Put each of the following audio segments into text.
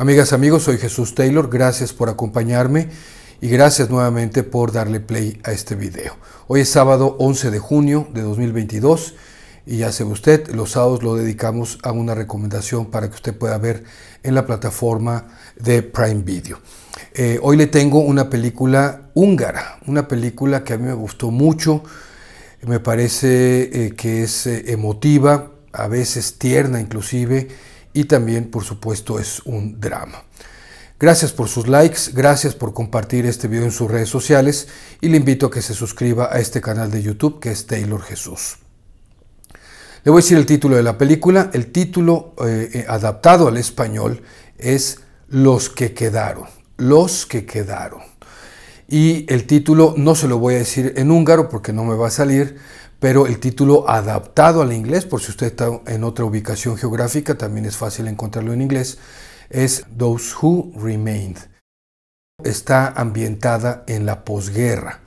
Amigas, amigos, soy Jesús Taylor, gracias por acompañarme y gracias nuevamente por darle play a este video. Hoy es sábado 11 de junio de 2022 y ya sabe usted, los sábados lo dedicamos a una recomendación para que usted pueda ver en la plataforma de Prime Video. Eh, hoy le tengo una película húngara, una película que a mí me gustó mucho, me parece eh, que es eh, emotiva, a veces tierna inclusive, y también, por supuesto, es un drama. Gracias por sus likes, gracias por compartir este video en sus redes sociales y le invito a que se suscriba a este canal de YouTube que es Taylor Jesús. Le voy a decir el título de la película. El título eh, eh, adaptado al español es Los que quedaron. Los que quedaron. Y el título no se lo voy a decir en húngaro porque no me va a salir, pero el título adaptado al inglés, por si usted está en otra ubicación geográfica, también es fácil encontrarlo en inglés, es Those Who Remained. Está ambientada en la posguerra,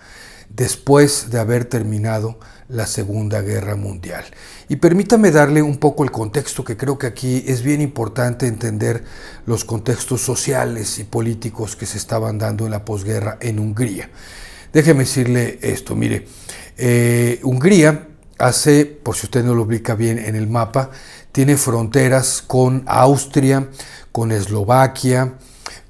después de haber terminado la Segunda Guerra Mundial. Y permítame darle un poco el contexto, que creo que aquí es bien importante entender los contextos sociales y políticos que se estaban dando en la posguerra en Hungría. Déjeme decirle esto, mire, eh, Hungría hace, por si usted no lo ubica bien en el mapa, tiene fronteras con Austria, con Eslovaquia,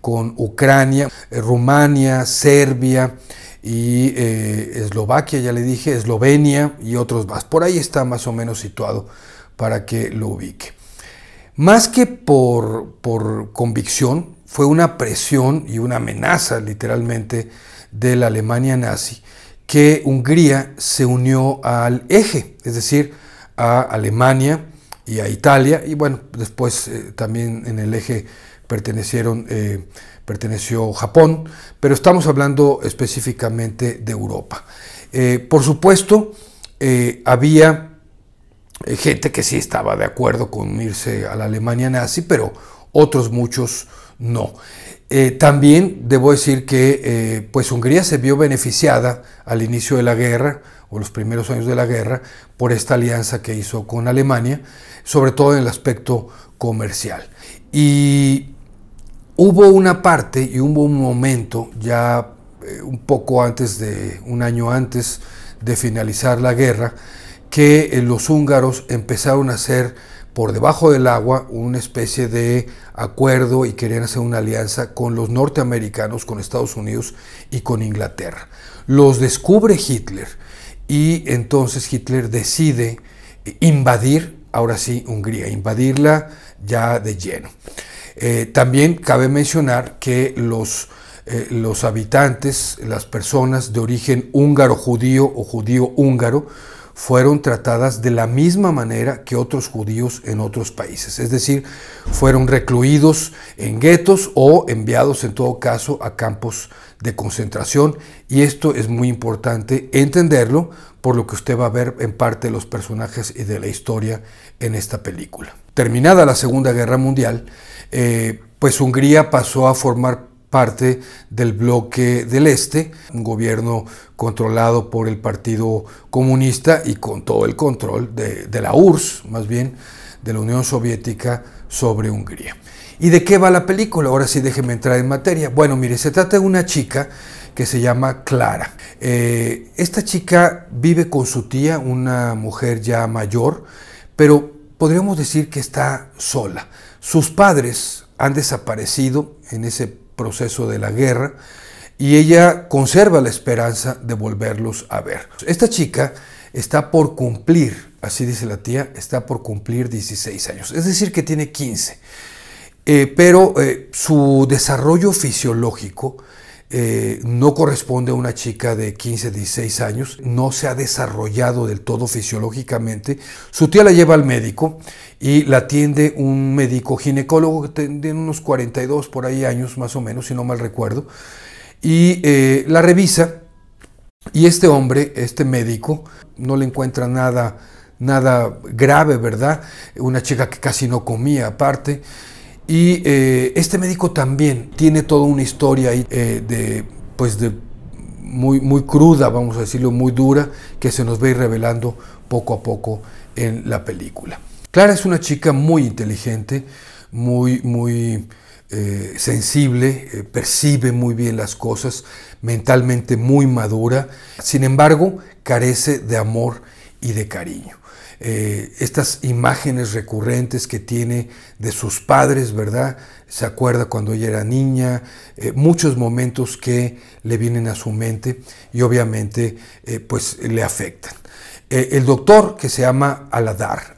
con Ucrania, eh, Rumania, Serbia y eh, Eslovaquia, ya le dije, Eslovenia y otros más. Por ahí está más o menos situado para que lo ubique. Más que por, por convicción, fue una presión y una amenaza literalmente de la Alemania nazi, que Hungría se unió al eje, es decir, a Alemania y a Italia, y bueno, después eh, también en el eje pertenecieron, eh, perteneció Japón, pero estamos hablando específicamente de Europa. Eh, por supuesto, había gente que sí estaba de acuerdo con unirse a la Alemania nazi, pero otros muchos no. Eh, también debo decir que eh, pues Hungría se vio beneficiada al inicio de la guerra o los primeros años de la guerra por esta alianza que hizo con Alemania, sobre todo en el aspecto comercial. Y hubo una parte y hubo un momento ya eh, un poco antes de un año antes de finalizar la guerra que los húngaros empezaron a hacer por debajo del agua una especie de acuerdo y querían hacer una alianza con los norteamericanos, con Estados Unidos y con Inglaterra. Los descubre Hitler y entonces Hitler decide invadir, ahora sí, Hungría, invadirla ya de lleno. Eh, también cabe mencionar que los, eh, los habitantes, las personas de origen húngaro judío o judío húngaro, fueron tratadas de la misma manera que otros judíos en otros países. Es decir, fueron recluidos en guetos o enviados en todo caso a campos de concentración. Y esto es muy importante entenderlo, por lo que usted va a ver en parte de los personajes y de la historia en esta película. Terminada la Segunda Guerra Mundial, eh, pues Hungría pasó a formar parte del bloque del Este, un gobierno controlado por el Partido Comunista y con todo el control de, la URSS, más bien, de la Unión Soviética sobre Hungría. ¿Y de qué va la película? Ahora sí déjeme entrar en materia. Bueno, mire, se trata de una chica que se llama Clara. Eh, esta chica vive con su tía, una mujer ya mayor, pero podríamos decir que está sola. Sus padres han desaparecido en ese proceso de la guerra y ella conserva la esperanza de volverlos a ver. Esta chica está por cumplir, así dice la tía, está por cumplir 16 años, es decir, que tiene 15. Eh, pero eh, su desarrollo fisiológico eh, no corresponde a una chica de 15, 16 años, no se ha desarrollado del todo fisiológicamente. Su tía la lleva al médico y la atiende un médico ginecólogo que tiene unos 42 por ahí años más o menos, si no mal recuerdo, y eh, la revisa y este hombre, este médico, no le encuentra nada, nada grave, ¿verdad? Una chica que casi no comía aparte. Y eh, este médico también tiene toda una historia ahí eh, de, pues de muy, muy cruda, vamos a decirlo, muy dura, que se nos ve revelando poco a poco en la película. Clara es una chica muy inteligente, muy, muy eh, sensible, percibe muy bien las cosas, mentalmente muy madura, sin embargo carece de amor y de cariño. Eh, estas imágenes recurrentes que tiene de sus padres, ¿verdad? Se acuerda cuando ella era niña, eh, muchos momentos que le vienen a su mente y obviamente eh, pues le afectan. el doctor que se llama Aladar,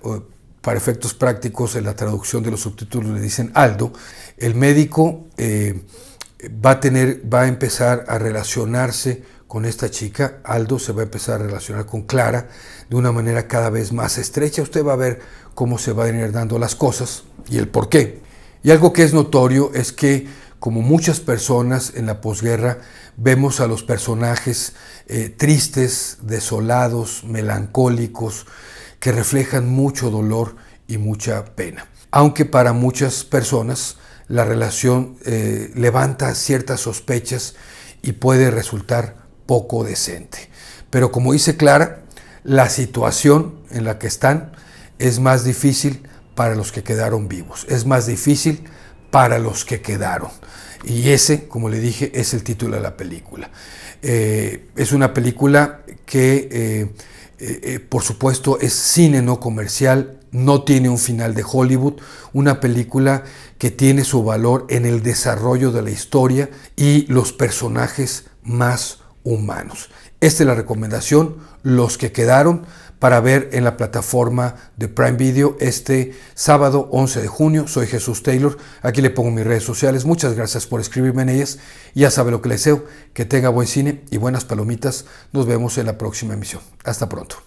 para efectos prácticos en la traducción de los subtítulos le dicen Aldo, el médico va a tener, va a empezar a relacionarse con esta chica, Aldo se va a empezar a relacionar con Clara de una manera cada vez más estrecha. Usted va a ver cómo se van a ir dando las cosas y el por qué. Y algo que es notorio es que, como muchas personas en la posguerra, vemos a los personajes eh, tristes, desolados, melancólicos, que reflejan mucho dolor y mucha pena. Aunque para muchas personas la relación eh, levanta ciertas sospechas y puede resultar poco decente. Pero como dice Clara, la situación en la que están es más difícil para los que quedaron vivos, es más difícil para los que quedaron. Y ese, como le dije, es el título de la película. Eh, es una película que, eh, eh, por supuesto, es cine no comercial, no tiene un final de Hollywood, una película que tiene su valor en el desarrollo de la historia y los personajes más humanos. Esta es la recomendación, los que quedaron para ver en la plataforma de Prime Video este sábado 11 de junio. Soy Jesús Taylor, aquí le pongo mis redes sociales. Muchas gracias por escribirme en ellas. Ya sabe lo que le deseo, que tenga buen cine y buenas palomitas. Nos vemos en la próxima emisión. Hasta pronto.